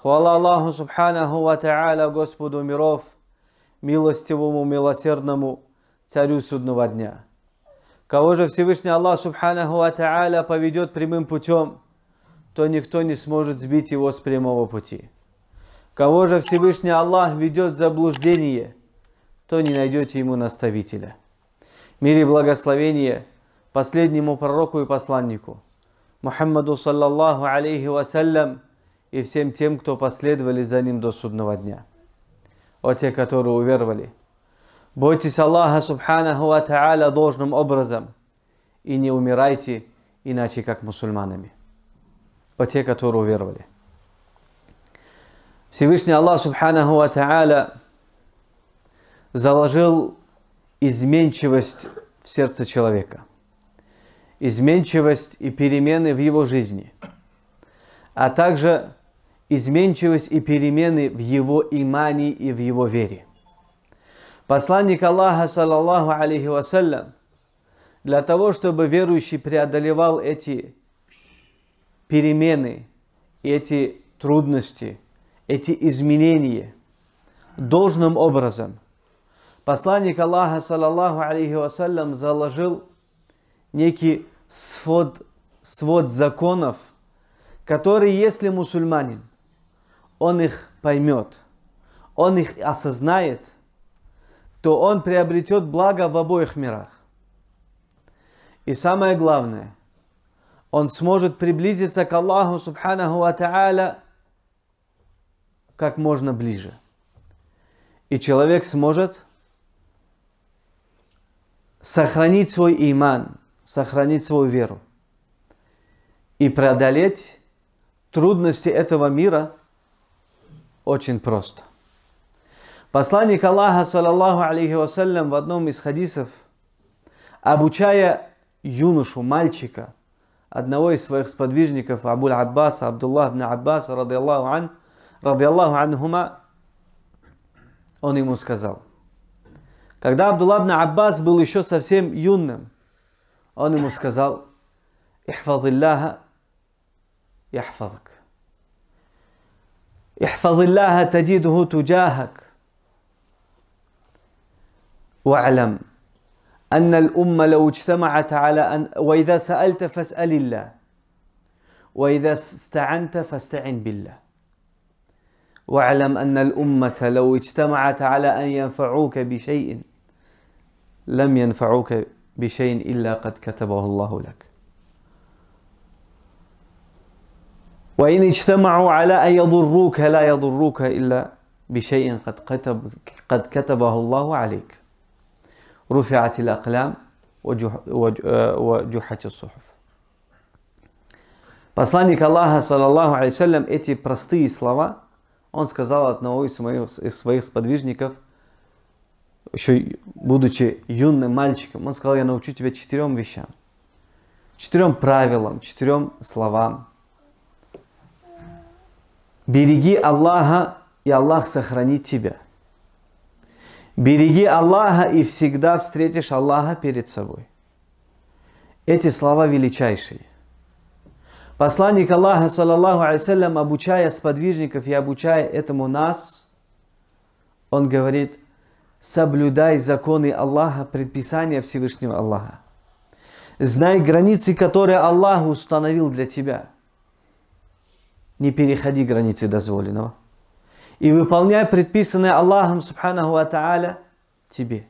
Хвала Аллаху Субханаху Ва Та'аля, Господу миров, милостивому, милосердному, Царю Судного Дня. Кого же Всевышний Аллах Субханаху Ва Та'аля поведет прямым путем, то никто не сможет сбить его с прямого пути. Кого же Всевышний Аллах ведет в заблуждение, то не найдете ему наставителя. Мир и благословение последнему пророку и посланнику, Мухаммаду саллаллаху алейхи вассалям, и всем тем, кто последовали за ним до судного дня. О те, которые уверовали. Бойтесь Аллаха Субханаху Ва Та'аля должным образом и не умирайте иначе, как мусульманами. О те, которые уверовали. Всевышний Аллах Субханаху Ва Та'аля заложил изменчивость в сердце человека. Изменчивость и перемены в его жизни. А также изменчивость и перемены в его имане и в его вере. Посланник Аллаха, саллаллаху алейхи вассалям, для того, чтобы верующий преодолевал эти перемены, эти трудности, эти изменения должным образом. Посланник Аллаха, саллаллаху алейхи вассалям, заложил некий свод, свод законов, который, если мусульманин он их поймет, он их осознает, то он приобретет благо в обоих мирах. И самое главное, он сможет приблизиться к Аллаху Субханаху Ва как можно ближе. И человек сможет сохранить свой иман, сохранить свою веру и преодолеть трудности этого мира – очень просто. Посланник Аллаха, саллаллаху алейхи вассалям, в одном из хадисов, обучая юношу, мальчика, одного из своих сподвижников, Абуль Аббаса, Абдуллах ибн Аббас, радиаллаху, ан, ради радиаллаху анхума, он ему сказал, когда Абдуллах ибн Аббас был еще совсем юным, он ему сказал, «Ихфазиллаха, яхфазак». احفظ الله تجده تجاهك واعلم أن الأمة لو اجتمعت على أن وإذا سألت فاسأل الله وإذا استعنت فاستعن بالله واعلم أن الأمة لو اجتمعت على أن ينفعوك بشيء لم ينفعوك بشيء إلا قد كتبه الله لك وإن اجتمعوا على أن يضروك لا يضروك إلا بشيء قد كتب قد كتبه الله عليك رفعت الأقلام وجحت الصحف Посланник Аллаха, саллаллаху алейсалям, эти простые слова, он сказал одного из своих, из своих сподвижников, еще будучи юным мальчиком, он сказал, я научу тебя четырем вещам, четырем правилам, четырем словам, Береги Аллаха, и Аллах сохранит тебя. Береги Аллаха, и всегда встретишь Аллаха перед собой. Эти слова величайшие. Посланник Аллаха, саллаллаху алейсалям, обучая сподвижников и обучая этому нас, он говорит, соблюдай законы Аллаха, предписания Всевышнего Аллаха. Знай границы, которые Аллах установил для тебя – не переходи границы дозволенного. И выполняй предписанное Аллахом, субханаху ва тааля, тебе.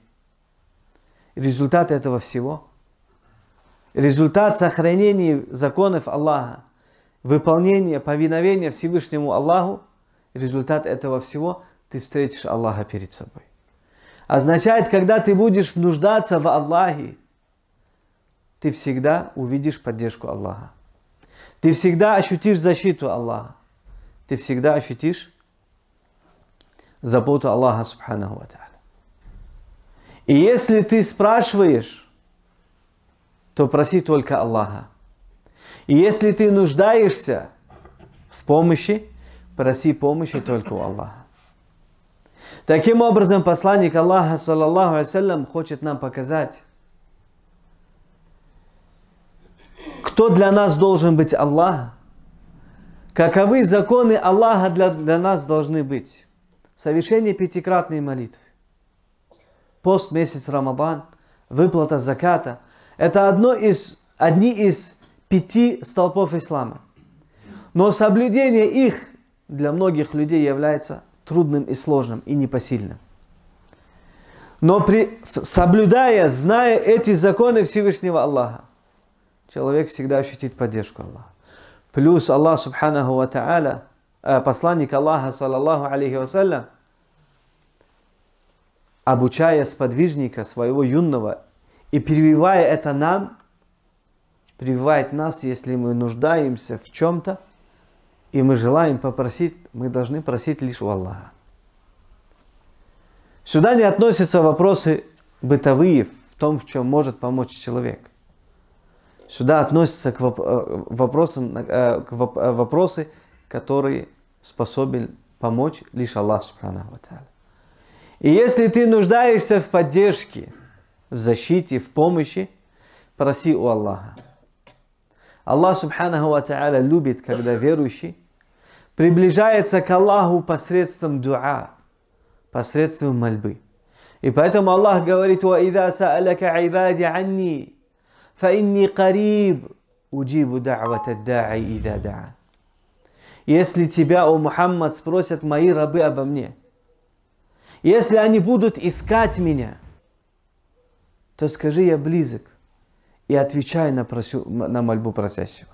Результат этого всего, результат сохранения законов Аллаха, выполнения, повиновения Всевышнему Аллаху, результат этого всего ты встретишь Аллаха перед собой. Означает, когда ты будешь нуждаться в Аллахе, ты всегда увидишь поддержку Аллаха. Ты всегда ощутишь защиту Аллаха. Ты всегда ощутишь заботу Аллаха Субхану Ва И если ты спрашиваешь, то проси только Аллаха. И если ты нуждаешься в помощи, проси помощи только у Аллаха. Таким образом, посланник Аллаха, саллаллаху алейсалям, хочет нам показать, Кто для нас должен быть Аллах? Каковы законы Аллаха для, для нас должны быть? Совершение пятикратной молитвы, пост месяц Рамадан, выплата заката. Это одно из, одни из пяти столпов ислама. Но соблюдение их для многих людей является трудным и сложным, и непосильным. Но при, соблюдая, зная эти законы Всевышнего Аллаха, человек всегда ощутит поддержку Аллаха. Плюс Аллах Субханаху Ва Та'аля, э, посланник Аллаха, саллаллаху алейхи вассалям, обучая сподвижника своего юного и прививая это нам, прививает нас, если мы нуждаемся в чем-то, и мы желаем попросить, мы должны просить лишь у Аллаха. Сюда не относятся вопросы бытовые в том, в чем может помочь человек – сюда относятся к э, вопросам, э, к э, вопросы, которые способен помочь лишь Аллах Субхану И если ты нуждаешься в поддержке, в защите, в помощи, проси у Аллаха. Аллах Субхану Ва любит, когда верующий приближается к Аллаху посредством дуа, посредством мольбы. И поэтому Аллах говорит, «Ва ида са'алака عِبَادِ عَنِّي فإني قرиб уджибу да'вата да'и ида да'а. Если тебя, о Мухаммад, спросят мои рабы обо мне, если они будут искать меня, то скажи, я близок, и отвечай на, просю, на мольбу просящего.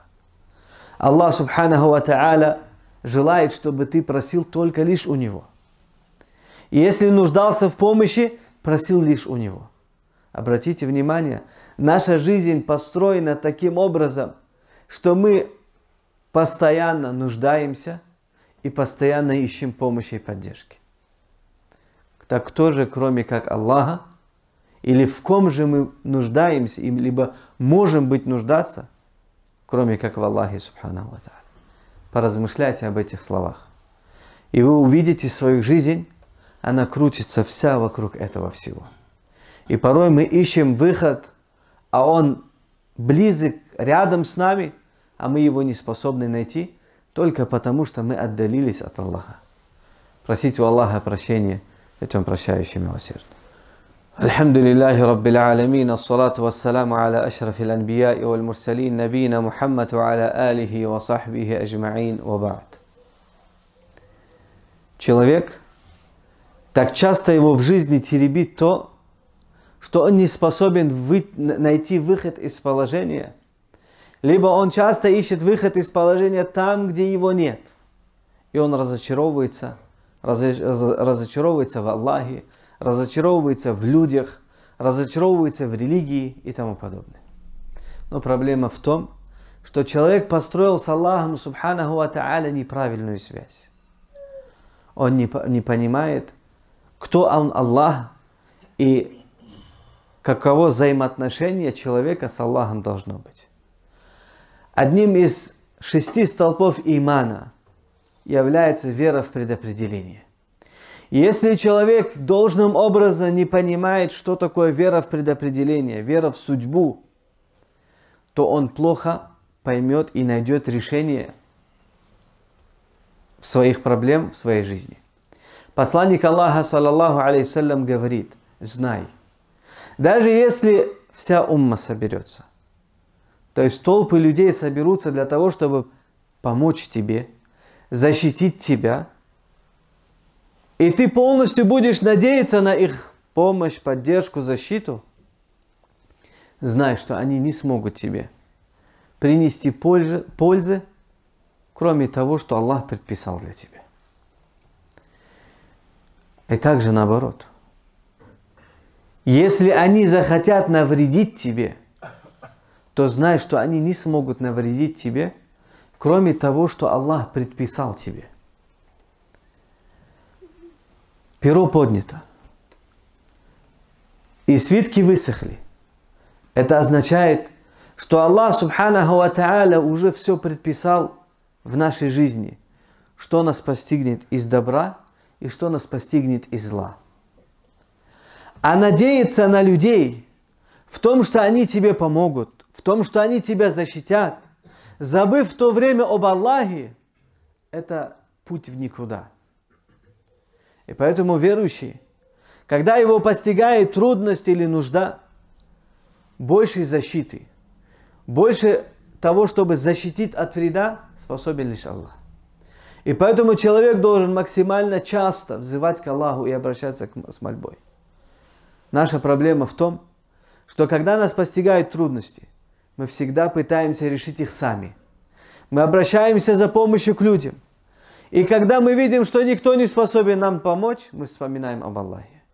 Аллах, субханаху ва та'аля, желает, чтобы ты просил только лишь у Него. И если нуждался в помощи, просил лишь у Него. Обратите внимание – Наша жизнь построена таким образом, что мы постоянно нуждаемся и постоянно ищем помощи и поддержки. Так кто же, кроме как Аллаха, или в ком же мы нуждаемся, либо можем быть нуждаться, кроме как в Аллахе, субхану ва Поразмышляйте об этих словах. И вы увидите свою жизнь, она крутится вся вокруг этого всего. И порой мы ищем выход а Он близок, рядом с нами, а мы Его не способны найти, только потому, что мы отдалились от Аллаха. Просить у Аллаха прощения, ведь Он прощающий милосердный. الحمد لله رب العالمين الصلاة والسلام على أشرف الأنبياء والمرسلين نبينا محمد وعلى آله وصحبه أجمعين وبعد Человек, так часто его в жизни теребит то, что он не способен вы, найти выход из положения, либо он часто ищет выход из положения там, где его нет. И он разочаровывается, раз, раз, разочаровывается в Аллахе, разочаровывается в людях, разочаровывается в религии и тому подобное. Но проблема в том, что человек построил с Аллахом Субханаху Ва неправильную связь. Он не, не понимает, кто он Аллах и каково взаимоотношение человека с Аллахом должно быть. Одним из шести столпов имана является вера в предопределение. Если человек должным образом не понимает, что такое вера в предопределение, вера в судьбу, то он плохо поймет и найдет решение своих проблем в своей жизни. Посланник Аллаха, саллаллаху алейхиссалям, говорит, знай – даже если вся умма соберется. То есть толпы людей соберутся для того, чтобы помочь тебе, защитить тебя. И ты полностью будешь надеяться на их помощь, поддержку, защиту. Знай, что они не смогут тебе принести пользы, пользы кроме того, что Аллах предписал для тебя. И также наоборот – если они захотят навредить тебе, то знай, что они не смогут навредить тебе, кроме того, что Аллах предписал тебе. Перо поднято. И свитки высохли. Это означает, что Аллах, субханаху ва та'аля, уже все предписал в нашей жизни, что нас постигнет из добра и что нас постигнет из зла а надеяться на людей, в том, что они тебе помогут, в том, что они тебя защитят, забыв в то время об Аллахе, это путь в никуда. И поэтому верующий, когда его постигает трудность или нужда, больше защиты, больше того, чтобы защитить от вреда, способен лишь Аллах. И поэтому человек должен максимально часто взывать к Аллаху и обращаться к, с мольбой. Наша проблема в том, что когда нас постигают трудности, мы всегда пытаемся решить их сами. Мы обращаемся за помощью к людям. И когда мы видим, что никто не способен нам помочь, мы вспоминаем об Аллахе.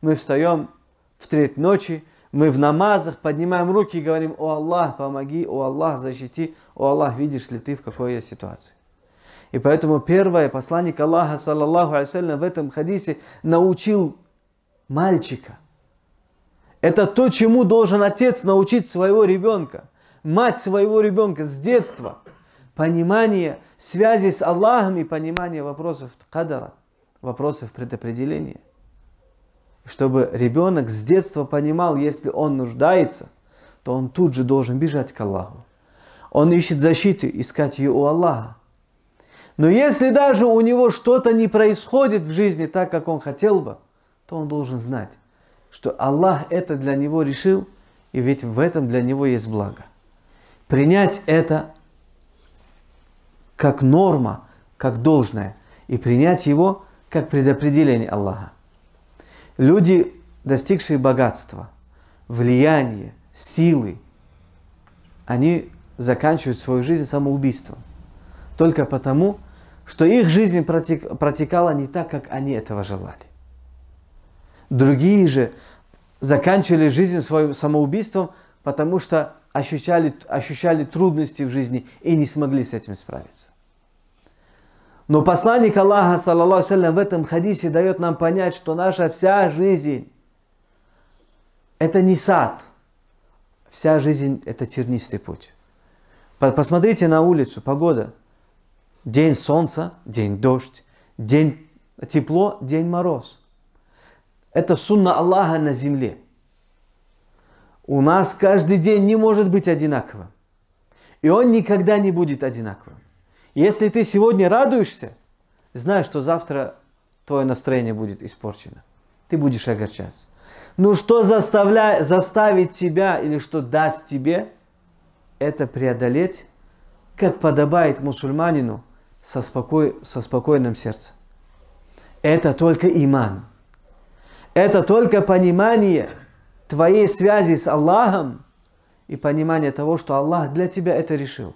Мы встаем в треть ночи, мы в намазах поднимаем руки и говорим, «О Аллах, помоги, о Аллах, защити, о Аллах, видишь ли ты, в какой я ситуации?» И поэтому первое посланник Аллаха, саллаллаху алейсалям, в этом хадисе научил мальчика. Это то, чему должен отец научить своего ребенка, мать своего ребенка с детства. Понимание связи с Аллахом и понимание вопросов кадара, вопросов предопределения. Чтобы ребенок с детства понимал, если он нуждается, то он тут же должен бежать к Аллаху. Он ищет защиты, искать ее у Аллаха. Но если даже у него что-то не происходит в жизни так, как он хотел бы – то он должен знать, что Аллах это для него решил, и ведь в этом для него есть благо. Принять это как норма, как должное, и принять его как предопределение Аллаха. Люди, достигшие богатства, влияния, силы, они заканчивают свою жизнь самоубийством. Только потому, что их жизнь протекала не так, как они этого желали. Другие же заканчивали жизнь своим самоубийством, потому что ощущали, ощущали трудности в жизни и не смогли с этим справиться. Но посланник Аллаха, саллаллаху салям, в этом хадисе дает нам понять, что наша вся жизнь – это не сад. Вся жизнь – это тернистый путь. Посмотрите на улицу, погода. День солнца, день дождь, день тепло, день мороз. Это сунна Аллаха на земле. У нас каждый день не может быть одинаковым. И он никогда не будет одинаковым. Если ты сегодня радуешься, знай, что завтра твое настроение будет испорчено. Ты будешь огорчаться. Но что заставля... заставит тебя или что даст тебе это преодолеть, как подобает мусульманину со, споко... со спокойным сердцем. Это только иман. Это только понимание твоей связи с Аллахом и понимание того, что Аллах для тебя это решил.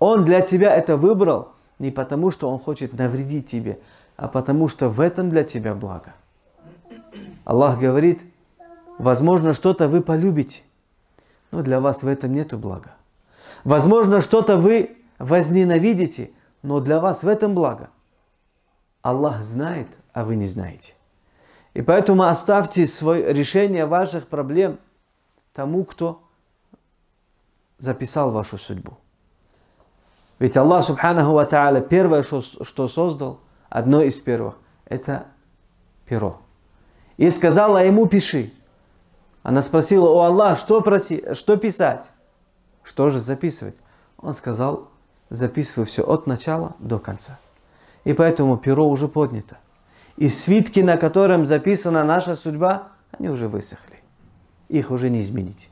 Он для тебя это выбрал не потому, что Он хочет навредить тебе, а потому, что в этом для тебя благо. Аллах говорит, возможно, что-то вы полюбите, но для вас в этом нету блага. Возможно, что-то вы возненавидите, но для вас в этом благо. Аллах знает, а вы не знаете. И поэтому оставьте свое решение ваших проблем тому, кто записал вашу судьбу. Ведь Аллах Субханаху Ва Та'аля первое, что, создал, одно из первых, это перо. И сказала ему, пиши. Она спросила, о Аллах, что, проси, что писать? Что же записывать? Он сказал, записывай все от начала до конца. И поэтому перо уже поднято и свитки, на котором записана наша судьба, они уже высохли. Их уже не изменить.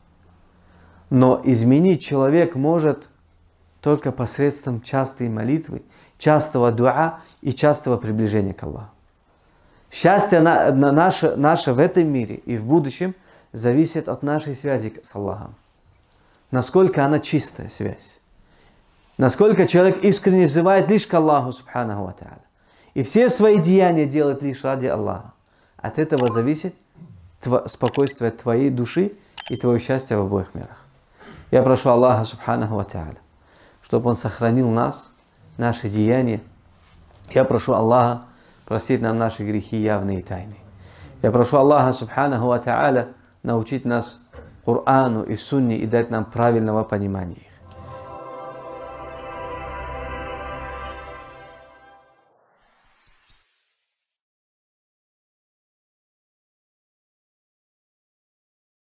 Но изменить человек может только посредством частой молитвы, частого дуа и частого приближения к Аллаху. Счастье на, на наше, наше в этом мире и в будущем зависит от нашей связи с Аллахом. Насколько она чистая связь. Насколько человек искренне взывает лишь к Аллаху, субханаху ва и все свои деяния делать лишь ради Аллаха. От этого зависит тво, спокойствие твоей души и твое счастье в обоих мирах. Я прошу Аллаха, субханаху ва та'аля, чтобы Он сохранил нас, наши деяния. Я прошу Аллаха простить нам наши грехи явные и тайные. Я прошу Аллаха, субханаху ва та'аля, научить нас Корану и Сунне и дать нам правильного понимания их.